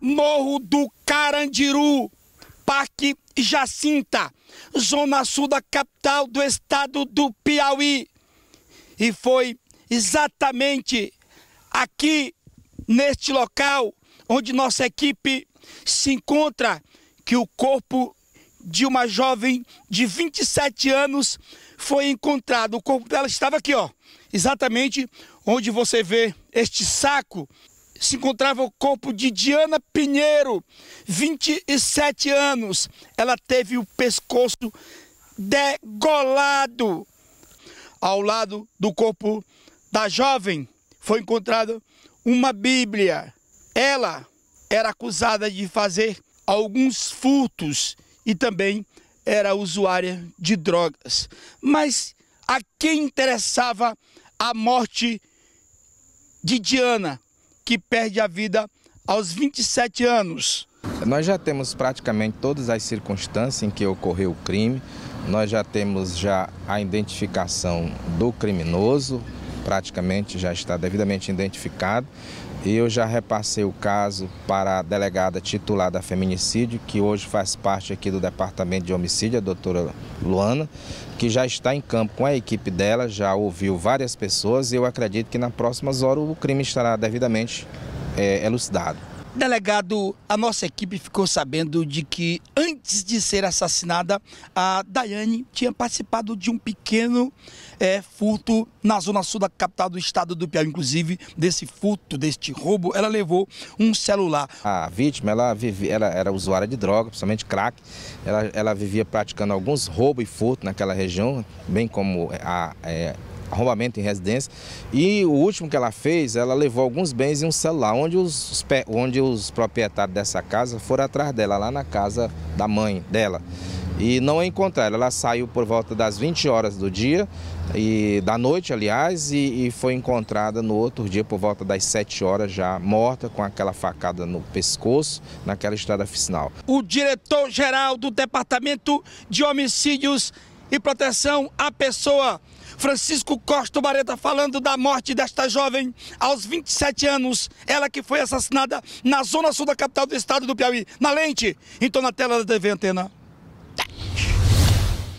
Morro do Carandiru, Parque Jacinta, zona sul da capital do estado do Piauí. E foi exatamente aqui, neste local, onde nossa equipe se encontra, que o corpo de uma jovem de 27 anos foi encontrado. O corpo dela estava aqui, ó, exatamente onde você vê este saco se encontrava o corpo de Diana Pinheiro, 27 anos. Ela teve o pescoço degolado. Ao lado do corpo da jovem foi encontrada uma Bíblia. Ela era acusada de fazer alguns furtos e também era usuária de drogas. Mas a quem interessava a morte de Diana? que perde a vida aos 27 anos. Nós já temos praticamente todas as circunstâncias em que ocorreu o crime. Nós já temos já a identificação do criminoso, praticamente já está devidamente identificado. E eu já repassei o caso para a delegada titular da Feminicídio, que hoje faz parte aqui do Departamento de Homicídio, a doutora Luana, que já está em campo com a equipe dela, já ouviu várias pessoas e eu acredito que na próxima horas o crime estará devidamente é, elucidado. Delegado, a nossa equipe ficou sabendo de que antes de ser assassinada, a Daiane tinha participado de um pequeno é, furto na zona sul da capital do estado do Piauí. Inclusive, desse furto, deste roubo, ela levou um celular. A vítima, ela, vivia, ela era usuária de droga, principalmente crack. Ela, ela vivia praticando alguns roubos e furto naquela região, bem como a, a é, arrombamento em residência. E o último que ela fez, ela levou alguns bens e um celular, onde os, onde os proprietários dessa casa foram atrás dela, lá na casa da mãe dela. E não a encontraram. Ela saiu por volta das 20 horas do dia, e da noite, aliás, e, e foi encontrada no outro dia, por volta das 7 horas, já morta, com aquela facada no pescoço, naquela estrada final. O diretor-geral do Departamento de Homicídios e Proteção à Pessoa Francisco Costa Bareta falando da morte desta jovem aos 27 anos, ela que foi assassinada na zona sul da capital do estado do Piauí, na lente, então na tela da TV Antena.